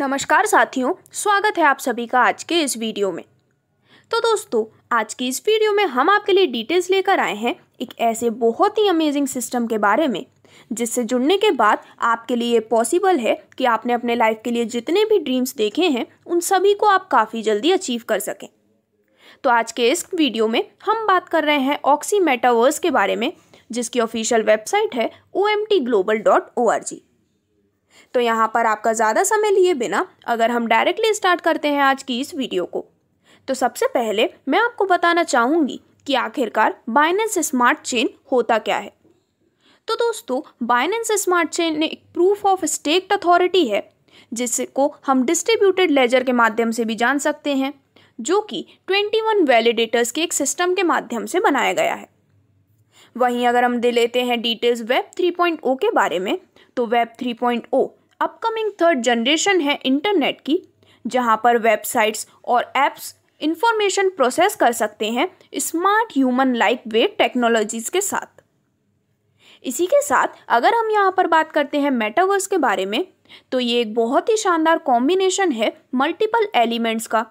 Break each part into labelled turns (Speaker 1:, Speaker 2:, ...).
Speaker 1: नमस्कार साथियों स्वागत है आप सभी का आज के इस वीडियो में तो दोस्तों आज की इस वीडियो में हम आपके लिए डिटेल्स लेकर आए हैं एक ऐसे बहुत ही अमेजिंग सिस्टम के बारे में जिससे जुड़ने के बाद आपके लिए ये पॉसिबल है कि आपने अपने लाइफ के लिए जितने भी ड्रीम्स देखे हैं उन सभी को आप काफ़ी जल्दी अचीव कर सकें तो आज के इस वीडियो में हम बात कर रहे हैं ऑक्सी मेटावर्स के बारे में जिसकी ऑफिशियल वेबसाइट है O M T global dot O R G तो यहाँ पर आपका ज़्यादा समय लिए बिना अगर हम डायरेक्टली स्टार्ट करते हैं आज की इस वीडियो को तो सबसे पहले मैं आपको बताना चाहूँगी कि आखिरकार बाइनेंस स्मार्ट चेन होता क्या है तो दोस्तों बाइनेंस स्मार्ट चेन एक प्रूफ ऑफ स्टेक्ट अथॉरिटी है जिसको हम डिस्ट्रीब्यूटेड लेजर के माध्यम से भी जान सकते हैं जो कि 21 वैलिडेटर्स के एक सिस्टम के माध्यम से बनाया गया है वहीं अगर हम दे लेते हैं डिटेल्स वेब 3.0 के बारे में तो वेब 3.0 अपकमिंग थर्ड जनरेशन है इंटरनेट की जहां पर वेबसाइट्स और एप्स इंफॉर्मेशन प्रोसेस कर सकते हैं smart human like way technologies के साथ इसी के साथ अगर हम यहाँ पर बात करते हैं मेटावर्स के बारे में तो ये एक बहुत ही शानदार कॉम्बिनेशन है मल्टीपल एलिमेंट्स का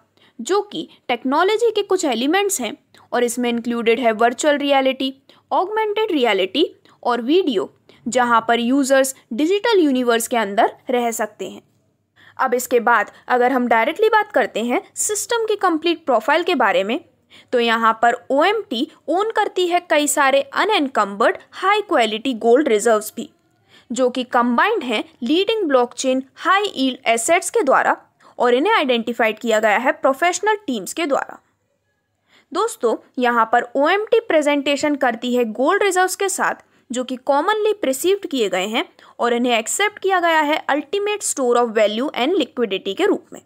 Speaker 1: जो कि टेक्नोलॉजी के कुछ एलिमेंट्स हैं और इसमें इंक्लूडेड है वर्चुअल रियलिटी ऑगमेंटेड रियलिटी और वीडियो जहाँ पर यूज़र्स डिजिटल यूनिवर्स के अंदर रह सकते हैं अब इसके बाद अगर हम डायरेक्टली बात करते हैं सिस्टम की कंप्लीट प्रोफाइल के बारे में तो यहाँ पर ओ ओन करती है कई सारे unencumbered high quality gold reserves भी जो कि कंबाइंड हैं leading blockchain high yield assets के द्वारा और इन्हें आइडेंटिफाइड किया गया है प्रोफेशनल टीम्स के द्वारा दोस्तों यहाँ पर ओ प्रेजेंटेशन करती है गोल्ड रिजर्व्स के साथ जो कि कॉमनली प्रिसीव्ड किए गए हैं और इन्हें एक्सेप्ट किया गया है ultimate store of value and liquidity के रूप में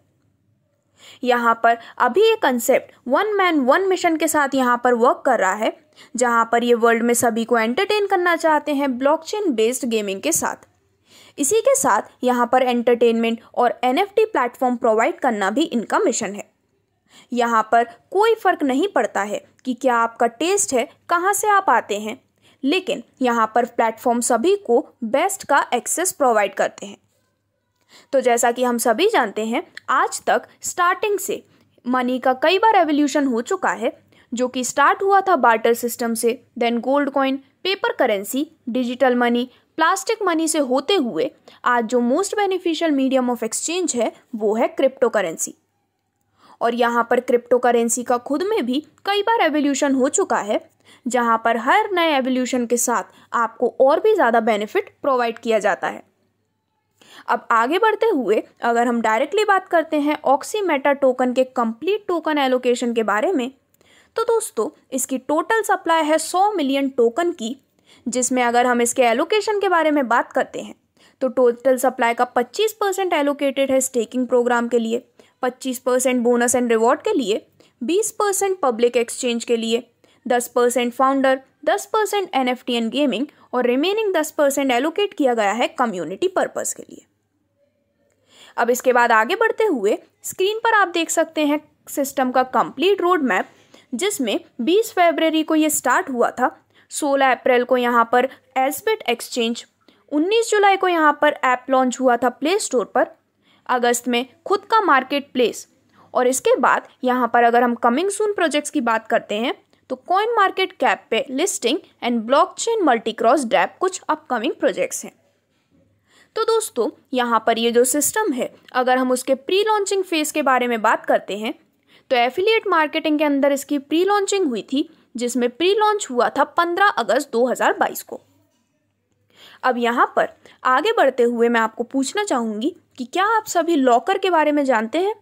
Speaker 1: यहाँ पर अभी ये concept one man one mission के साथ यहाँ पर वर्क कर रहा है जहाँ पर ये वर्ल्ड में सभी को एंटरटेन करना चाहते हैं ब्लॉकचेन बेस्ड गेमिंग के साथ इसी के साथ यहाँ पर एंटरटेनमेंट और एन प्लेटफॉर्म प्रोवाइड करना भी इनका मिशन है यहाँ पर कोई फ़र्क नहीं पड़ता है कि क्या आपका टेस्ट है कहाँ से आप आते हैं लेकिन यहाँ पर प्लेटफॉर्म सभी को बेस्ट का एक्सेस प्रोवाइड करते हैं तो जैसा कि हम सभी जानते हैं आज तक स्टार्टिंग से मनी का कई बार एवोल्यूशन हो चुका है जो कि स्टार्ट हुआ था बार्टर सिस्टम से then gold coin paper currency digital money plastic money से होते हुए आज जो most beneficial medium of exchange है वो है क्रिप्टो करेंसी और यहाँ पर क्रिप्टो करेंसी का खुद में भी कई बार एवोल्यूशन हो चुका है जहाँ पर हर नए एवोल्यूशन के साथ आपको और भी ज़्यादा बेनिफिट प्रोवाइड किया जाता है अब आगे बढ़ते हुए अगर हम डायरेक्टली बात करते हैं ऑक्सीमेटा टोकन के कंप्लीट टोकन एलोकेशन के बारे में तो दोस्तों इसकी टोटल सप्लाई है 100 मिलियन टोकन की जिसमें अगर हम इसके एलोकेशन के बारे में बात करते हैं तो टोटल सप्लाई का 25 परसेंट एलोकेटेड है स्टेकिंग प्रोग्राम के लिए 25 परसेंट बोनस एंड रिवॉर्ड के लिए 20 परसेंट पब्लिक एक्सचेंज के लिए दस परसेंट फाउंडर दस percent N F T and gaming और रिमेनिंग दस परसेंट एलोकेट किया गया है कम्युनिटी पर्पज़ के लिए अब इसके बाद आगे बढ़ते हुए स्क्रीन पर आप देख सकते हैं सिस्टम का कंप्लीट रोड मैप जिसमें 20 फरवरी को ये स्टार्ट हुआ था 16 अप्रैल को यहाँ पर एसबेट एक्सचेंज 19 जुलाई को यहाँ पर ऐप लॉन्च हुआ था प्ले स्टोर पर अगस्त में खुद का मार्केट प्लेस और इसके बाद यहाँ पर अगर हम कमिंग सून प्रोजेक्ट्स की बात करते हैं तो कॉइन मार्केट कैप पे listing and blockchain multicross dapp कुछ अपकमिंग प्रोजेक्ट्स हैं तो दोस्तों यहाँ पर ये जो सिस्टम है अगर हम उसके प्री लॉन्चिंग फेज़ के बारे में बात करते हैं तो एफिलिएट मार्केटिंग के अंदर इसकी प्री लॉन्चिंग हुई थी जिसमें प्री लॉन्च हुआ था 15 अगस्त 2022 को अब यहाँ पर आगे बढ़ते हुए मैं आपको पूछना चाहूँगी कि क्या आप सभी लॉकर के बारे में जानते हैं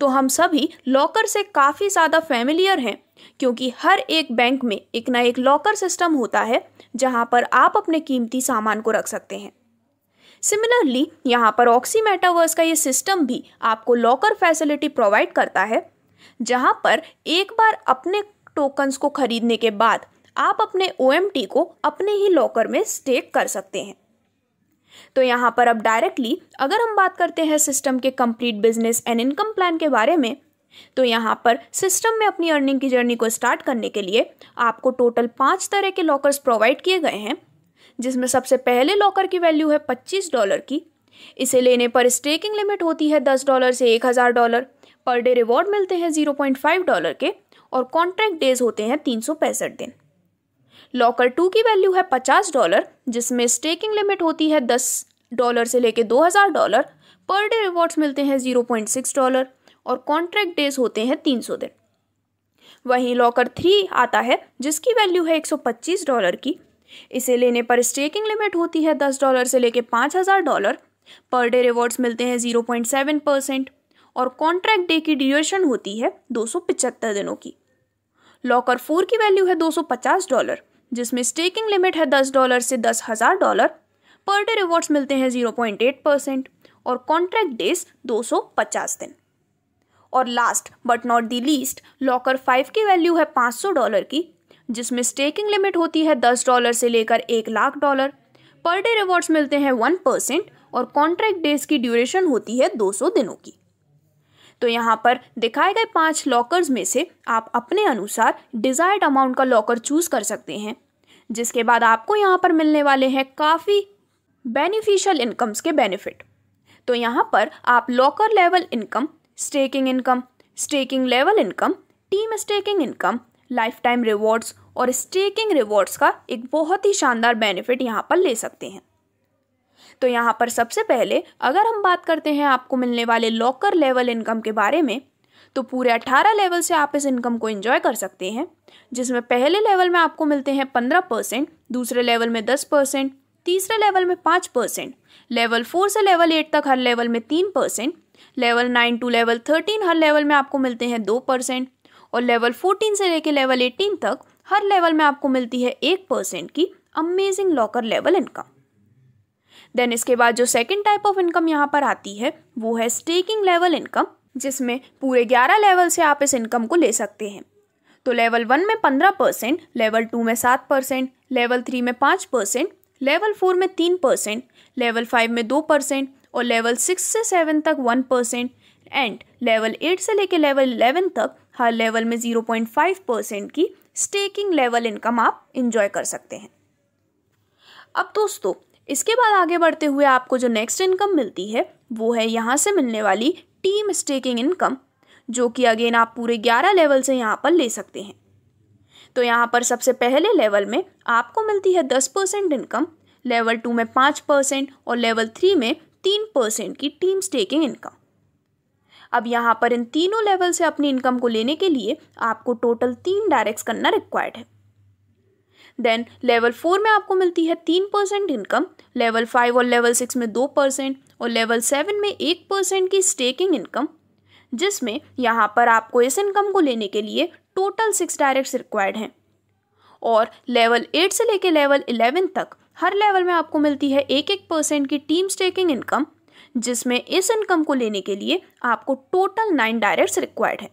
Speaker 1: तो हम सभी लॉकर से काफ़ी ज़्यादा फैमिलियर हैं क्योंकि हर एक बैंक में एक ना एक लॉकर सिस्टम होता है जहां पर आप अपने कीमती सामान को रख सकते हैं सिमिलरली यहाँ पर ऑक्सी मेटावर्स का ये सिस्टम भी आपको लॉकर फैसिलिटी प्रोवाइड करता है जहाँ पर एक बार अपने टोकन्स को खरीदने के बाद आप अपने ओ को अपने ही लॉकर में स्टेक कर सकते हैं तो यहाँ पर अब डायरेक्टली अगर हम बात करते हैं सिस्टम के complete business and income plan के बारे में तो यहाँ पर सिस्टम में अपनी अर्निंग की जर्नी को स्टार्ट करने के लिए आपको टोटल पाँच तरह के लॉकर्स प्रोवाइड किए गए हैं जिसमें सबसे पहले लॉकर की वैल्यू है पच्चीस डॉलर की इसे लेने पर स्टेकिंग लिमिट होती है दस डॉलर से एक हज़ार डॉलर पर डे रिवॉर्ड मिलते हैं जीरो पॉइंट फाइव डॉलर के और कॉन्ट्रैक्ट डेज होते हैं तीन सौ पैंसठ दिन लॉकर टू की वैल्यू है पचास डॉलर जिसमें स्टेकिंग लिमिट होती है दस डॉलर से लेकर दो हज़ार डॉलर पर डे रिवॉर्ड्स मिलते हैं जीरो पॉइंट सिक्स डॉलर और कॉन्ट्रैक्ट डेज होते हैं तीन सौ दिन वहीं लॉकर थ्री आता है जिसकी वैल्यू है एक सौ पच्चीस डॉलर की इसे लेने पर स्टेकिंग लिमिट होती है दस डॉलर से लेकर पाँच हज़ार डॉलर पर डे रिवॉर्ड्स मिलते हैं जीरो पॉइंट सेवन परसेंट और कॉन्ट्रैक्ट डे की ड्यूरेशन होती है दो सौ पिचहत्तर दिनों की लॉकर फोर की वैल्यू है दो सौ पचास डॉलर जिसमें स्टेकिंग लिमिट है दस डॉलर से दस हज़ार डॉलर पर डे रिवॉर्ड्स मिलते हैं जीरो पॉइंट एट परसेंट और कॉन्ट्रैक्ट डेज दो सौ पचास दिन और last but not the least locker five की वैल्यू है पाँच सौ डॉलर की जिसमें स्टेकिंग लिमिट होती है दस डॉलर से लेकर एक lakh dollar per day rewards मिलते हैं वन परसेंट और कॉन्ट्रैक्ट डेज की ड्यूरेशन होती है दो सौ दिनों की तो यहाँ पर दिखाए गए पाँच लॉकर्स में से आप अपने अनुसार डिज़ायर्ड अमाउंट का लॉकर चूज़ कर सकते हैं जिसके बाद आपको यहाँ पर मिलने वाले हैं काफ़ी बेनिफिशियल इनकम्स के बेनिफिट तो यहाँ पर आप locker level income staking income staking level income team staking income lifetime rewards और स्टेकिंग रिवॉर्ड्स का एक बहुत ही शानदार बेनिफिट यहाँ पर ले सकते हैं तो यहाँ पर सबसे पहले अगर हम बात करते हैं आपको मिलने वाले लॉकर लेवल इनकम के बारे में तो पूरे अट्ठारह लेवल से आप इस इनकम को एंजॉय कर सकते हैं जिसमें पहले लेवल में आपको मिलते हैं पंद्रह परसेंट दूसरे लेवल में दस परसेंट तीसरे लेवल में पाँच परसेंट लेवल फोर से लेवल एट तक हर लेवल में तीन percent level nine to level thirteen हर लेवल में आपको मिलते हैं दो परसेंट और लेवल फोर्टीन से लेकर लेवल एटीन तक हर लेवल में आपको मिलती है एक परसेंट की amazing locker level income then इसके बाद जो सेकेंड टाइप ऑफ इनकम यहाँ पर आती है वो है स्टेकिंग लेवल इनकम जिसमें पूरे ग्यारह लेवल से आप इस इनकम को ले सकते हैं तो लेवल वन में पंद्रह परसेंट लेवल टू में सात परसेंट लेवल थ्री में पाँच परसेंट लेवल फोर में तीन परसेंट लेवल फाइव में दो परसेंट और लेवल सिक्स से सेवन तक one percent and level eight से लेकर लेवल इलेवन तक हर लेवल में ज़ीरो पॉइंट फाइव परसेंट की स्टेकिंग लेवल इनकम आप इंजॉय कर सकते हैं अब दोस्तों इसके बाद आगे बढ़ते हुए आपको जो नेक्स्ट इनकम मिलती है वो है यहाँ से मिलने वाली टीम स्टेकिंग इनकम जो कि अगेन आप पूरे ग्यारह लेवल से यहाँ पर ले सकते हैं तो यहाँ पर सबसे पहले लेवल में आपको मिलती है दस परसेंट इनकम लेवल टू में पाँच परसेंट और लेवल थ्री में तीन परसेंट की टीम स्टेकिंग इनकम अब यहाँ पर इन तीनों लेवल से अपनी इनकम को लेने के लिए आपको टोटल तीन डायरेक्ट्स करना रिक्वायर्ड है देन लेवल फोर में आपको मिलती है तीन परसेंट इनकम लेवल फाइव और लेवल सिक्स में दो परसेंट और लेवल सेवन में एक परसेंट की स्टेकिंग इनकम जिसमें यहाँ पर आपको इस इनकम को लेने के लिए टोटल सिक्स डायरेक्ट्स रिक्वायर्ड हैं और लेवल एट से लेकर लेवल इलेवन तक हर लेवल में आपको मिलती है एक एक परसेंट की टीम स्टेकिंग इनकम जिसमें इस इनकम को लेने के लिए आपको टोटल नाइन डायरेक्ट्स रिक्वायर्ड है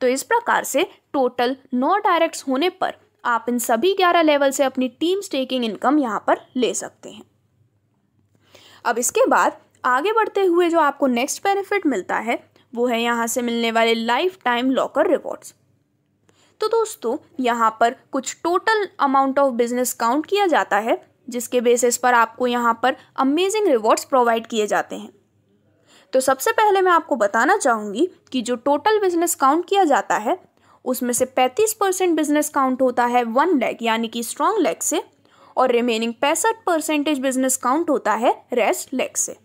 Speaker 1: तो इस प्रकार से टोटल नौ डायरेक्ट्स होने पर आप इन सभी ग्यारह लेवल से अपनी टीम स्टेकिंग इनकम यहाँ पर ले सकते हैं अब इसके बाद आगे बढ़ते हुए जो आपको नेक्स्ट बेनिफिट मिलता है वो है यहाँ से मिलने वाले लाइफ टाइम लॉकर रिवॉर्ड्स तो दोस्तों यहाँ पर कुछ total amount of business count किया जाता है जिसके बेसिस पर आपको यहाँ पर अमेजिंग रिवॉर्ड्स प्रोवाइड किए जाते हैं तो सबसे पहले मैं आपको बताना चाहूँगी कि जो टोटल बिजनेस काउंट किया जाता है उसमें से 35 परसेंट बिजनेस काउंट होता है वन लैक यानी कि स्ट्रॉन्ग लैग से और रिमेनिंग पैंसठ परसेंटेज बिजनेस काउंट होता है रेस्ट लैग से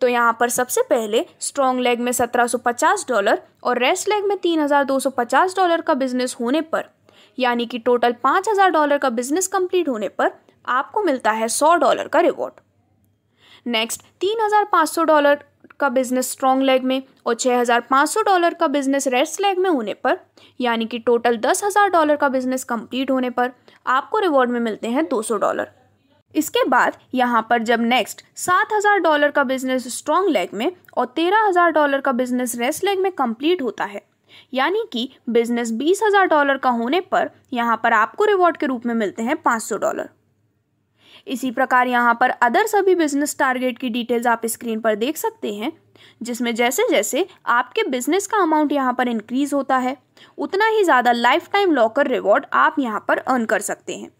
Speaker 1: तो यहाँ पर सबसे पहले स्ट्रॉन्ग लेग में 1750 डॉलर और रेस्ट लेग में 3250 डॉलर का बिजनेस होने पर यानी कि टोटल 5000 डॉलर का बिजनेस कंप्लीट होने पर आपको मिलता है 100 डॉलर का रिवॉर्ड नेक्स्ट 3500 डॉलर का बिजनेस स्ट्रॉन्ग लेग में और 6500 डॉलर का बिजनेस रेस्ट लेग में होने पर यानी कि टोटल 10000 डॉलर का बिजनेस कंप्लीट होने पर आपको रिवॉर्ड में मिलते हैं 200 डॉलर इसके बाद यहाँ पर जब नेक्स्ट सात हज़ार डॉलर का बिजनेस स्ट्रॉन्ग लेग में और तेरह हज़ार डॉलर का बिजनेस रेस्ट लेग में कंप्लीट होता है यानी कि बिजनेस बीस हज़ार डॉलर का होने पर यहाँ पर आपको रिवॉर्ड के रूप में मिलते हैं पाँच सौ डॉलर इसी प्रकार यहाँ पर अदर सभी बिजनेस टारगेट की डिटेल्स आप स्क्रीन पर देख सकते हैं जिसमें जैसे जैसे आपके बिजनेस का अमाउंट यहाँ पर इंक्रीज होता है उतना ही ज़्यादा लाइफ टाइम लॉकर रिवॉर्ड आप यहाँ पर अर्न कर सकते हैं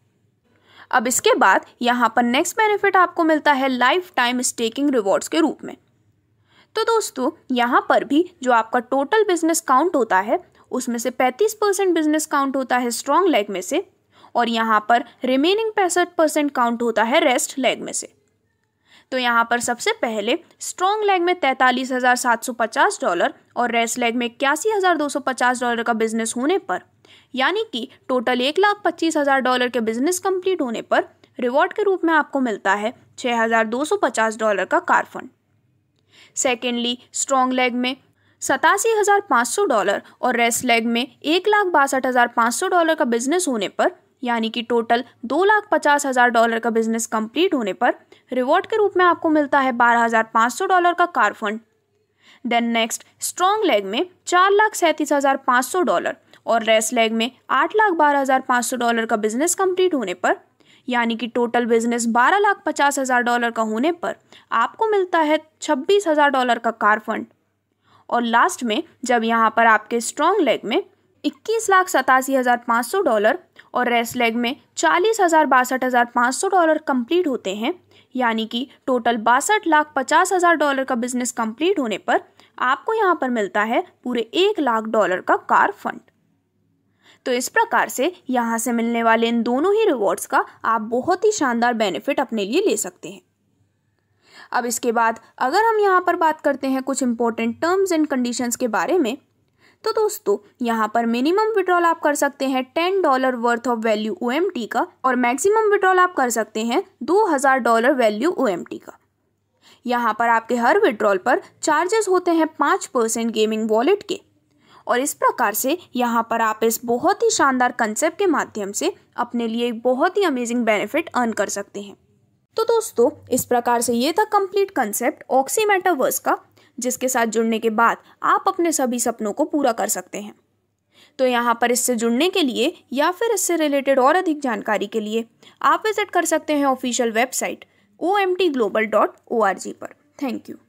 Speaker 1: अब इसके बाद यहाँ पर नेक्स्ट बेनिफिट आपको मिलता है लाइफ टाइम स्टेकिंग रिवॉर्ड्स के रूप में तो दोस्तों यहाँ पर भी जो आपका टोटल बिजनेस काउंट होता है उसमें से 35 परसेंट बिजनेस काउंट होता है स्ट्रॉन्ग लेग में से और यहाँ पर रिमेनिंग पैंसठ परसेंट काउंट होता है रेस्ट लेग में से तो यहाँ पर सबसे पहले स्ट्रॉन्ग लेग में तैंतालीस हज़ार सात सौ पचास डॉलर और रेस्ट लेग में इक्यासी हज़ार दो सौ पचास डॉलर का बिजनेस होने पर यानी कि टोटल एक लाख पच्चीस हज़ार डॉलर के बिजनेस कंप्लीट होने पर रिवॉर्ड के रूप में आपको मिलता है छः हज़ार दो सौ पचास डॉलर का car fund secondly strong leg में सतासी हज़ार पाँच सौ डॉलर और रेस्ट लेग में एक लाख बासठ हज़ार पाँच सौ डॉलर का बिजनेस होने पर यानी कि टोटल दो लाख पचास हज़ार डॉलर का बिजनेस कंप्लीट होने पर रिवॉर्ड के रूप में आपको मिलता है बारह हज़ार पाँच सौ डॉलर का car fund then next strong leg में चार लाख सैंतीस हज़ार पाँच सौ डॉलर और रेस लेग में आठ लाख बारह हज़ार पाँच सौ डॉलर का बिजनेस कंप्लीट होने पर यानी कि टोटल बिजनेस बारह लाख पचास हज़ार डॉलर का होने पर आपको मिलता है छब्बीस हज़ार डॉलर का कार फंड और लास्ट में जब यहाँ पर आपके स्ट्रॉन्ग लेग में इक्कीस लाख सतासी हज़ार पाँच सौ डॉलर और रेस लेग में चालीस हज़ार बासठ हज़ार पाँच सौ डॉलर कंप्लीट होते हैं यानी कि टोटल बासठ लाख पचास हज़ार डॉलर का बिजनेस कंप्लीट होने पर आपको यहाँ पर मिलता है पूरे एक लाख डॉलर का कार फंड तो इस प्रकार से यहाँ से मिलने वाले इन दोनों ही रिवॉर्ड्स का आप बहुत ही शानदार बेनिफिट अपने लिए ले सकते हैं अब इसके बाद अगर हम यहाँ पर बात करते हैं कुछ इंपॉर्टेंट टर्म्स एंड कंडीशंस के बारे में तो दोस्तों यहाँ पर मिनिमम विड्रॉल आप कर सकते हैं ten dollar worth of value ओ का और मैक्सिमम विड्रॉल आप कर सकते हैं दो हज़ार डॉलर वैल्यू ओ का यहाँ पर आपके हर विड्रॉल पर चार्जेस होते हैं पाँच परसेंट गेमिंग वॉलेट के और इस प्रकार से यहाँ पर आप इस बहुत ही शानदार कंसेप्ट के माध्यम से अपने लिए एक बहुत ही अमेजिंग बेनिफिट अर्न कर सकते हैं तो दोस्तों इस प्रकार से ये था कंप्लीट कंसेप्ट ऑक्सी मेटावर्स का जिसके साथ जुड़ने के बाद आप अपने सभी सपनों को पूरा कर सकते हैं तो यहाँ पर इससे जुड़ने के लिए या फिर इससे रिलेटेड और अधिक जानकारी के लिए आप विजिट कर सकते हैं ऑफिशियल वेबसाइट ओ पर थैंक यू